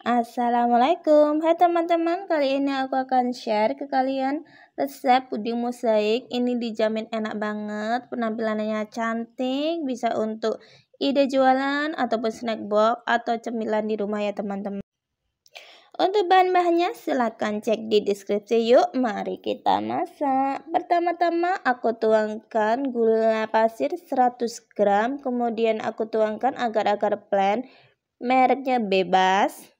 Assalamualaikum Hai teman-teman kali ini aku akan share ke kalian resep puding mosaik. ini dijamin enak banget penampilannya cantik bisa untuk ide jualan ataupun snack box atau cemilan di rumah ya teman-teman untuk bahan-bahannya silahkan cek di deskripsi yuk mari kita masak pertama-tama aku tuangkan gula pasir 100 gram kemudian aku tuangkan agar-agar plain mereknya bebas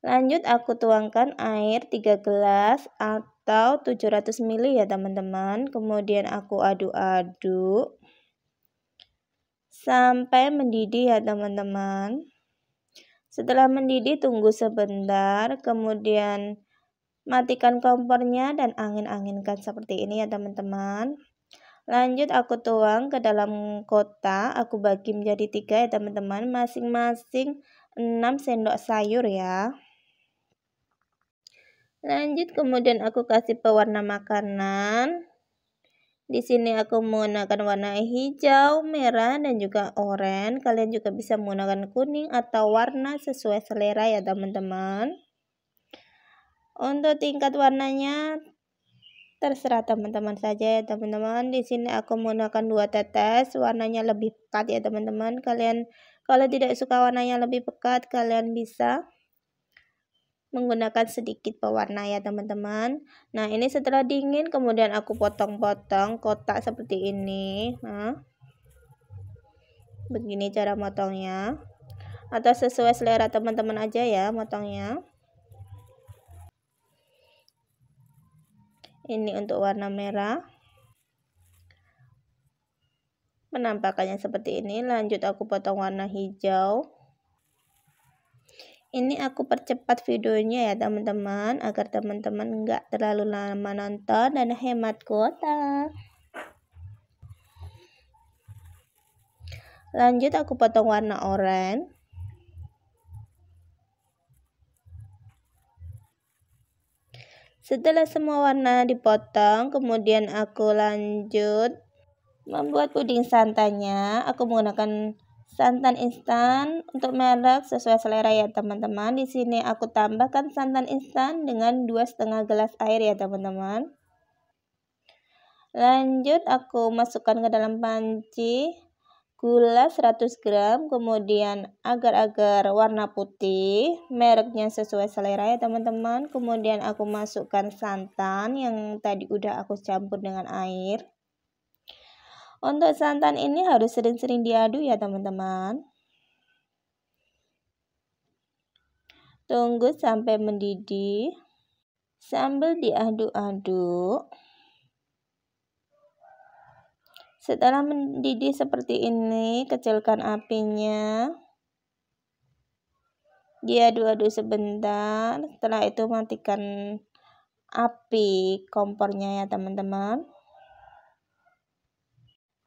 Lanjut aku tuangkan air 3 gelas atau 700 ml ya teman-teman. Kemudian aku aduk-aduk sampai mendidih ya teman-teman. Setelah mendidih tunggu sebentar, kemudian matikan kompornya dan angin-anginkan seperti ini ya teman-teman. Lanjut aku tuang ke dalam kotak, aku bagi menjadi tiga ya teman-teman, masing-masing 6 sendok sayur ya. Lanjut kemudian aku kasih pewarna makanan. Di sini aku menggunakan warna hijau, merah, dan juga oranye. Kalian juga bisa menggunakan kuning atau warna sesuai selera ya teman-teman. Untuk tingkat warnanya terserah teman-teman saja ya teman-teman. Di sini aku menggunakan dua tetes, warnanya lebih pekat ya teman-teman. Kalian kalau tidak suka warnanya lebih pekat, kalian bisa menggunakan sedikit pewarna ya teman-teman nah ini setelah dingin kemudian aku potong-potong kotak seperti ini nah begini cara motongnya atau sesuai selera teman-teman aja ya motongnya ini untuk warna merah penampakannya seperti ini lanjut aku potong warna hijau ini aku percepat videonya ya teman-teman agar teman-teman nggak terlalu lama nonton dan hemat kuota lanjut aku potong warna oranye setelah semua warna dipotong kemudian aku lanjut membuat puding santannya aku menggunakan santan instan untuk merek sesuai selera ya teman-teman. Di sini aku tambahkan santan instan dengan 2,5 gelas air ya teman-teman. Lanjut aku masukkan ke dalam panci gula 100 gram, kemudian agar-agar warna putih, mereknya sesuai selera ya teman-teman. Kemudian aku masukkan santan yang tadi udah aku campur dengan air. Untuk santan ini harus sering-sering diaduk ya teman-teman. Tunggu sampai mendidih. Sambil diaduk-aduk. Setelah mendidih seperti ini, kecilkan apinya. Diaduk-aduk sebentar. Setelah itu matikan api kompornya ya teman-teman.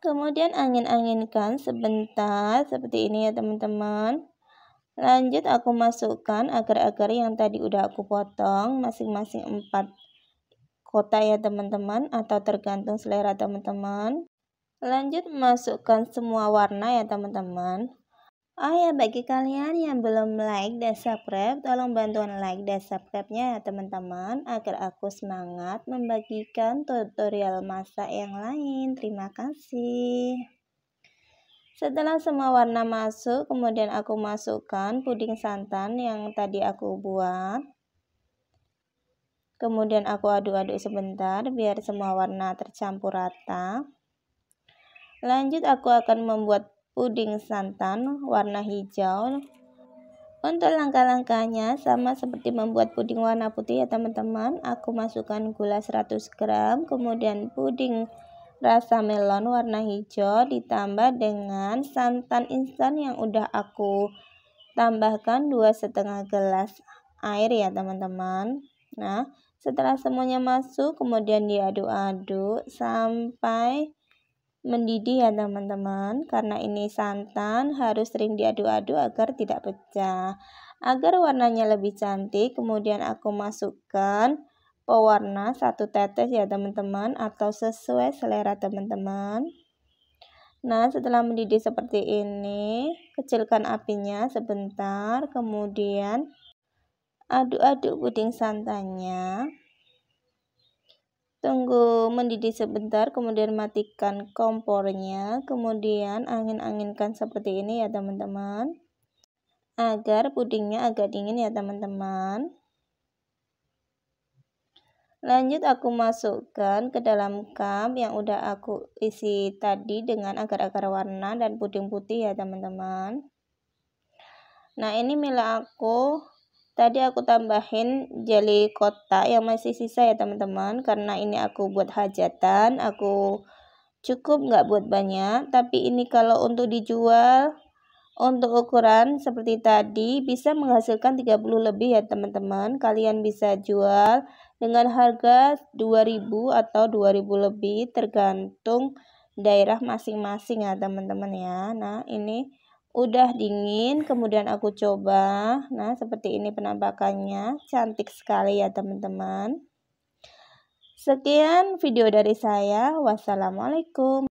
Kemudian angin-anginkan sebentar seperti ini ya teman-teman. Lanjut aku masukkan agar-agar yang tadi udah aku potong masing-masing 4 kotak ya teman-teman atau tergantung selera teman-teman. Lanjut masukkan semua warna ya teman-teman. Oh ya, bagi kalian yang belum like dan subscribe, tolong bantuan like dan subscribe-nya ya teman-teman, agar aku semangat membagikan tutorial masak yang lain. Terima kasih. Setelah semua warna masuk, kemudian aku masukkan puding santan yang tadi aku buat. Kemudian aku aduk-aduk sebentar biar semua warna tercampur rata. Lanjut aku akan membuat puding santan warna hijau. Untuk langkah-langkahnya sama seperti membuat puding warna putih ya teman-teman. Aku masukkan gula 100 gram, kemudian puding rasa melon warna hijau ditambah dengan santan instan yang udah aku tambahkan 2 setengah gelas air ya teman-teman. Nah, setelah semuanya masuk kemudian diaduk-aduk sampai mendidih ya teman-teman karena ini santan harus sering diaduk-aduk agar tidak pecah agar warnanya lebih cantik kemudian aku masukkan pewarna satu tetes ya teman-teman atau sesuai selera teman-teman nah setelah mendidih seperti ini kecilkan apinya sebentar kemudian aduk-aduk puding santannya Tunggu mendidih sebentar, kemudian matikan kompornya, kemudian angin-anginkan seperti ini ya teman-teman. Agar pudingnya agak dingin ya teman-teman. Lanjut aku masukkan ke dalam cup yang udah aku isi tadi dengan agar-agar warna dan puding putih ya teman-teman. Nah ini mila aku Tadi aku tambahin jeli kotak yang masih sisa ya teman-teman. Karena ini aku buat hajatan. Aku cukup nggak buat banyak. Tapi ini kalau untuk dijual untuk ukuran seperti tadi bisa menghasilkan 30 lebih ya teman-teman. Kalian bisa jual dengan harga 2000 atau 2000 lebih tergantung daerah masing-masing ya teman-teman ya. Nah, ini udah dingin kemudian aku coba nah seperti ini penampakannya cantik sekali ya teman-teman sekian video dari saya wassalamualaikum